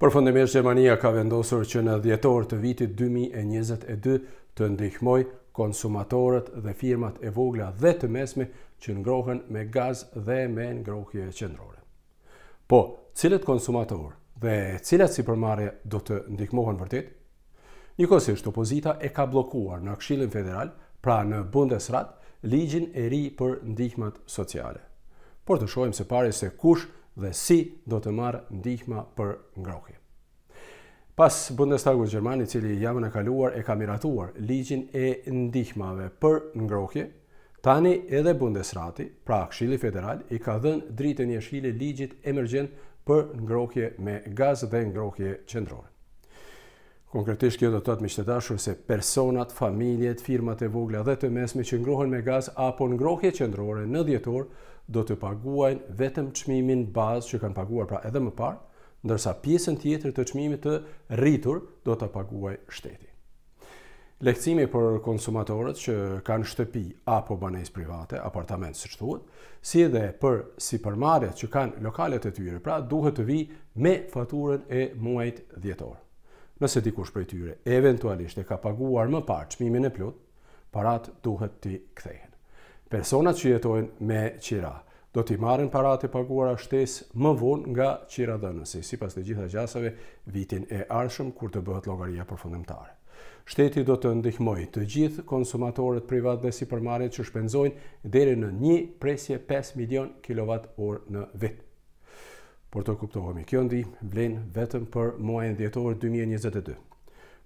fundimisht, Gjermania ka vendosur që në dhjetor të vitit 2022 të ndihmoj konsumatorët dhe firmat e vogla dhe të mesme që ngrohen me gaz dhe me ngrohje qendrore. Po, cilët konsumator dhe cilat si përmarje do të ndihmohen vërtet? Njëkosisht, opozita e ka blokuar në këshilin federal, pra në Bundesrat, ligjin e ri për ndihmat sociale. Por të shojmë se pare se kush nështë dhe si do të marë ndihma për ngrohje. Pas Bundestagut Gjermani, cili javën e kaluar e ka miratuar ligjin e ndihmave për ngrohje, tani edhe Bundesrati, pra Këshilli Federal, i ka dhënë dritën një shkili ligjit emergjent për ngrohje me gaz dhe ngrohje qendrore. Konkretisht kjo do të thotë me dashur se personat, familjet, firmat e vogla dhe të mesme që ngrohen me gaz apo ngrohje qendrore në dhjetor do të paguajnë vetëm çmimin bazë që kanë paguar pra edhe më parë, ndërsa pjesën tjetër të çmimit të rritur do ta paguajë shteti. Lekcimi për konsumatorët që kanë shtëpi apo banesë private, apartament siç thuhet, si edhe për sipërmarrjet që kanë lokalet e tyre, pra duhet të vi me faturën e muajit dhjetor. Nëse dikush prej tyre eventualisht e ka paguar më parë çmimin e plot, parat duhet t'i kthehen. Personat që jetojnë me qira do t'i marrin parat e paguara shtesë më vonë nga qira dënësi, si pas të gjitha gjasave vitin e arshëm kur të bëhet logaria përfundimtare. Shteti do të ndihmoj të gjithë konsumatorët privat dhe si përmarit që shpenzojnë deri në një presje 5 milion kWh në vit. Por të kuptohemi, kjo ndi vlen vetëm për muajnë djetorë 2022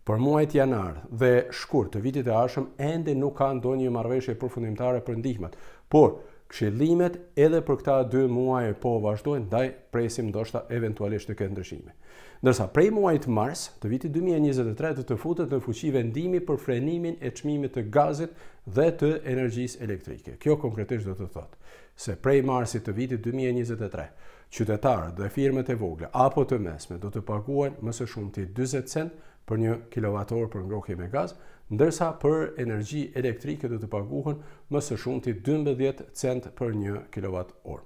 për muajt janar dhe shkur të vitit e ashëm, ende nuk ka ndonjë një marveshje për fundimtare për ndihmet. Por, këshillimet edhe për këta dy muaj e po vazhdojnë, daj presim do shta eventualisht të këtë ndryshime. Nërsa, prej muajt mars të vitit 2023 të të futët në fuqi vendimi për frenimin e qmimit të gazit dhe të energjis elektrike. Kjo konkretisht dhe të thotë, se prej marsit të vitit 2023, qytetarët dhe firmet e vogla apo të mesme do të paguajnë më së shumti 40 cent për një kilovator për ngrohje me gaz, ndërsa për energji elektrike do të paguhen më së shumti 12 cent për një kilovator.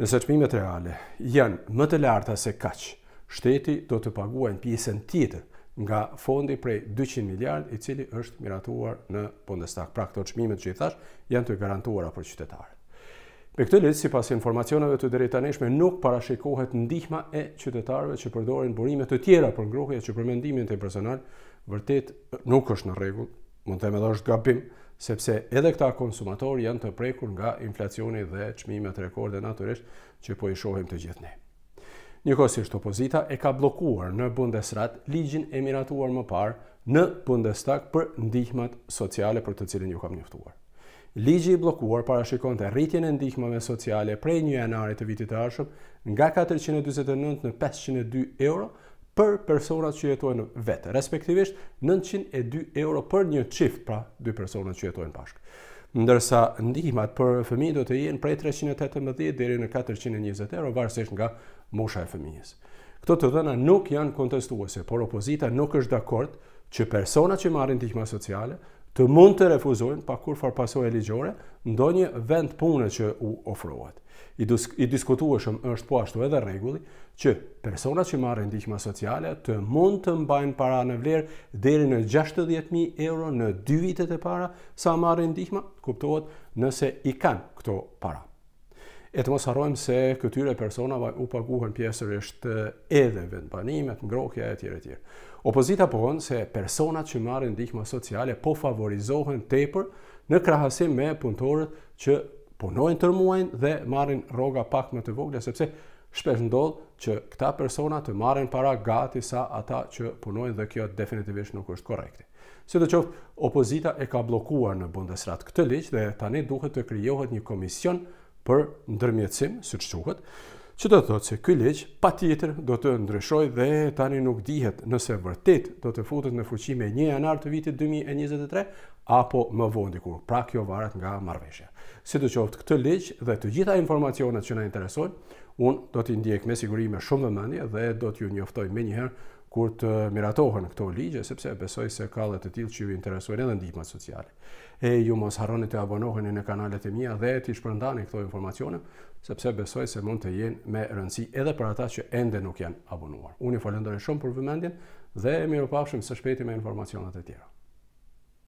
Nëse çmimet reale janë më të larta se kaq, shteti do të paguajë pjesën tjetër nga fondi prej 200 miliard i cili është miratuar në Bundestag. Pra këto çmime që i thash janë të garantuara për qytetarë. Me këtë si sipas informacionave të drejtanëshme, nuk parashikohet ndihma e qytetarëve që përdorin burime të tjera për ngrohje që përmendimin të personal, vërtet nuk është në rregull, mund të them edhe është gabim, sepse edhe këta konsumatorë janë të prekur nga inflacioni dhe çmimet rekorde natyrisht që po i shohim të gjithë ne. Njëkohësisht opozita e ka bllokuar në Bundesrat ligjin e miratuar më parë në Bundestag për ndihmat sociale për të cilën ju kam njoftuar. Ligji i blokuar parashikon të rritjen e ndihmave sociale prej 1 janarit të vitit të ardhshëm nga 449 në 502 euro për personat që jetojnë vetë, respektivisht 902 euro për një çift, pra dy personat që jetojnë bashkë. Ndërsa ndihmat për fëmijë do të jenë prej 318 deri në 420 euro varësisht nga mosha e fëmijës. Këto të dhëna nuk janë kontestuese, por opozita nuk është dakord që persona që marrin ndihma sociale të mund të refuzojnë pa kur farë pasoj e ligjore, ndonjë vend pune që u ofruat. I, dus, i diskutueshëm është po ashtu edhe regulli që personat që marrin ndihma sociale të mund të mbajnë para në vlerë deri në 60.000 euro në dy vitet e para sa marrin ndihma, kuptohet nëse i kanë këto para. E të mos harrojmë se këtyre personave u paguhen pjesërisht eh, edhe vendbanimet, ngrokja e tjere tjere. Opozita pohon se personat që marrin ndihmë sociale po favorizohen tepër në krahasim me punëtorët që punojnë tërë muajin dhe marrin roga pak më të vogla, sepse shpesh ndodhë që këta persona të marrin para gati sa ata që punojnë dhe kjo definitivisht nuk është korekti. Si të qoftë, opozita e ka blokuar në bundesrat këtë liqë dhe tani duhet të kryohet një komision për ndërmjetësim, si që quhet, që do të thotë se ky ligj patjetër do të ndryshojë dhe tani nuk dihet nëse vërtet do të futet në fuqi me 1 janar të vitit 2023 apo më vonë dikur. Pra kjo varet nga marrëveshja. Sidoqoftë, këtë ligj dhe të gjitha informacionet që na interesojnë, unë do t'i ndjek me siguri me shumë vëmendje dhe do t'ju njoftoj me njëherë kur të miratohen këto ligje, sepse besoj se ka dhe të tilë që ju interesuar edhe ndihmat sociale. E ju mos haroni të abonoheni në kanalet e mija dhe të ishpërndani këto informacione, sepse besoj se mund të jenë me rëndësi edhe për ata që ende nuk janë abonuar. Unë i falendore shumë për vëmendjen dhe miru pafshim së shpeti me informacionet e tjera.